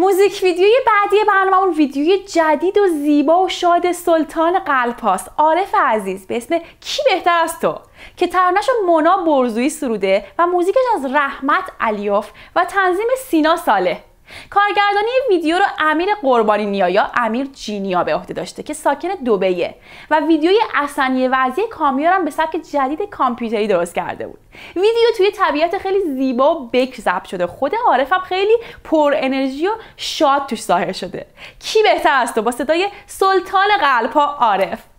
موزیک ویدیوی بعدی برنامه ویدیوی جدید و زیبا و شاد سلطان هاست عارف عزیز به اسم کی بهتر از تو که ترانش مونا برزویی سروده و موزیکش از رحمت علیوف و تنظیم سینا ساله کارگردانی ویدیو رو امیر قربانی نیا یا امیر جینیا به عهده داشته که ساکن دوبهیه و ویدیوی اصنی وضعی کامیارم به سبک جدید کامپیوتری درست کرده بود ویدیو توی طبیعت خیلی زیبا و بکر ضبط شده خود هم خیلی پر انرژی و شاد توش ظاهر شده کی بهتر است تو با صدای سلطان قلبها عارف